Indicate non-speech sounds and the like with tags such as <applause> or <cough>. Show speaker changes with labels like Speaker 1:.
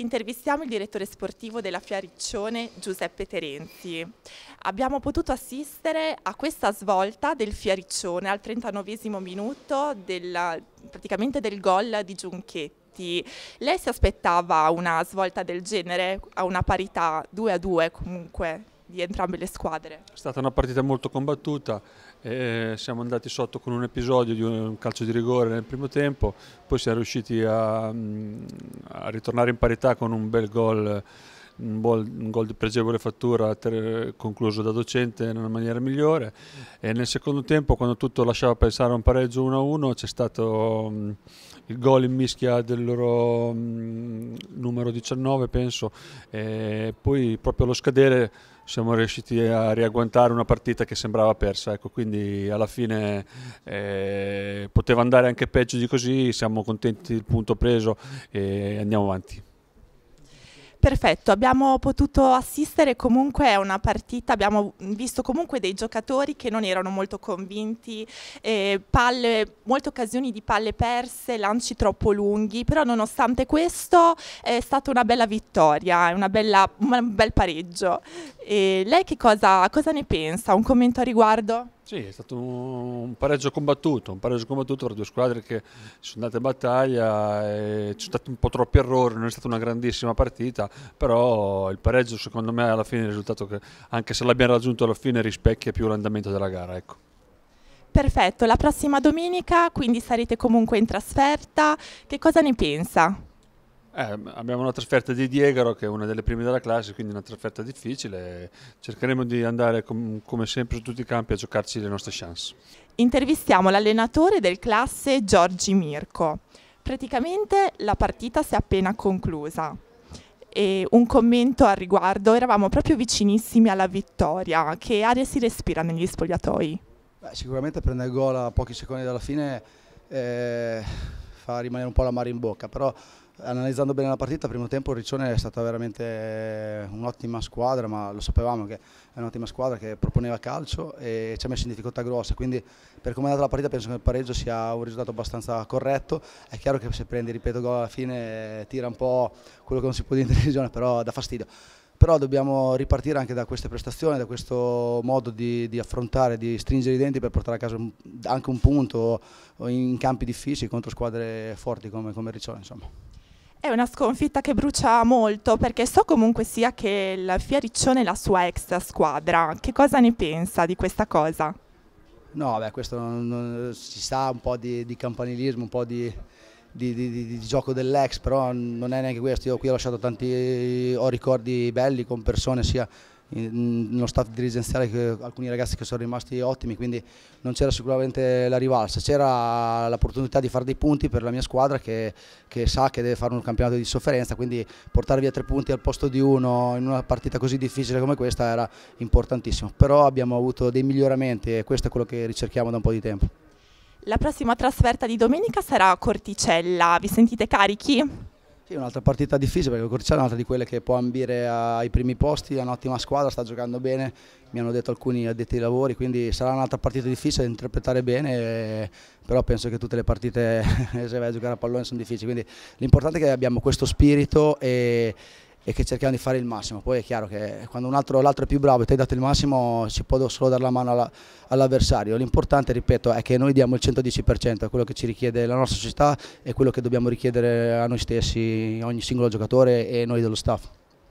Speaker 1: intervistiamo il direttore sportivo della Fiariccione Giuseppe Terenzi. Abbiamo potuto assistere a questa svolta del Fiariccione al 39 minuto del, praticamente del gol di Giunchetti. Lei si aspettava una svolta del genere, a una parità 2 a 2 comunque? di entrambe le squadre. È
Speaker 2: stata una partita molto combattuta, eh, siamo andati sotto con un episodio di un calcio di rigore nel primo tempo, poi siamo riusciti a, mm, a ritornare in parità con un bel gol, un, un gol, di pregevole fattura ter, concluso da docente in una maniera migliore e nel secondo tempo quando tutto lasciava pensare a un pareggio 1-1 c'è stato um, il gol in mischia del loro... Um, numero 19 penso, e poi proprio allo scadere siamo riusciti a riagguantare una partita che sembrava persa, ecco, quindi alla fine eh, poteva andare anche peggio di così, siamo contenti del punto preso e andiamo avanti.
Speaker 1: Perfetto, abbiamo potuto assistere comunque a una partita, abbiamo visto comunque dei giocatori che non erano molto convinti, eh, palle, molte occasioni di palle perse, lanci troppo lunghi, però nonostante questo è stata una bella vittoria, una bella, un bel pareggio. E lei che cosa, cosa ne pensa? Un commento a riguardo?
Speaker 2: Sì, è stato un pareggio combattuto, un pareggio combattuto tra due squadre che sono andate in battaglia, ci sono stati un po' troppi errori, non è stata una grandissima partita, però il pareggio secondo me alla fine è il risultato che anche se l'abbiamo raggiunto alla fine rispecchia più l'andamento della gara. Ecco.
Speaker 1: Perfetto, la prossima domenica quindi sarete comunque in trasferta, che cosa ne pensa?
Speaker 2: Eh, abbiamo una trasferta di Diegaro che è una delle prime della classe, quindi una trasferta difficile. Cercheremo di andare com come sempre su tutti i campi a giocarci le nostre chance.
Speaker 1: Intervistiamo l'allenatore del classe Giorgi Mirko. Praticamente la partita si è appena conclusa. E un commento al riguardo, eravamo proprio vicinissimi alla vittoria. Che aria si respira negli spogliatoi?
Speaker 3: Beh, sicuramente prendere il gol a pochi secondi dalla fine eh, fa rimanere un po' la mare in bocca, però analizzando bene la partita, primo tempo il Riccione è stata veramente un'ottima squadra, ma lo sapevamo che è un'ottima squadra che proponeva calcio e ci ha messo in difficoltà grosse, quindi per come è andata la partita penso che il pareggio sia un risultato abbastanza corretto, è chiaro che se prendi, ripeto, gol alla fine eh, tira un po' quello che non si può dire in televisione, però dà fastidio però dobbiamo ripartire anche da queste prestazioni, da questo modo di, di, affrontare, di stringere i denti per portare a casa anche un punto in campi difficili contro squadre forti come, come Riccione. Insomma.
Speaker 1: È una sconfitta che brucia molto perché so comunque sia che il Fiariccione è la sua ex squadra. Che cosa ne pensa di questa cosa?
Speaker 3: No, beh, questo non, non, ci sta un po' di, di campanilismo, un po' di, di, di gioco dell'ex, però non è neanche questo. Io qui ho lasciato tanti, ho ricordi belli con persone sia nello staff dirigenziale alcuni ragazzi che sono rimasti ottimi, quindi non c'era sicuramente la rivalsa, c'era l'opportunità di fare dei punti per la mia squadra che, che, sa che deve fare un campionato di sofferenza, quindi portare via tre punti al posto di uno in una partita così difficile come questa era importantissimo, però abbiamo avuto dei miglioramenti e questo è quello che ricerchiamo da un po' di tempo.
Speaker 1: La prossima trasferta di domenica sarà a Corticella, vi sentite carichi?
Speaker 3: Sì, un'altra partita difficile perché il Corciano è un'altra di quelle che può ambire ai primi posti, è un'ottima squadra, sta giocando bene, mi hanno detto alcuni addetti ai lavori, quindi sarà un'altra partita difficile da interpretare bene, eh, però penso che tutte le partite <laughs> se vai a giocare a pallone sono difficili, quindi l'importante è che abbiamo questo spirito e e che cerchiamo di fare il massimo. Poi è chiaro che quando l'altro è più bravo e te hai dato il massimo si può solo dare la mano all'avversario. L'importante, ripeto, è che noi diamo il 110%, è quello che ci richiede la nostra società e quello che dobbiamo richiedere a noi stessi, ogni singolo giocatore e noi dello staff.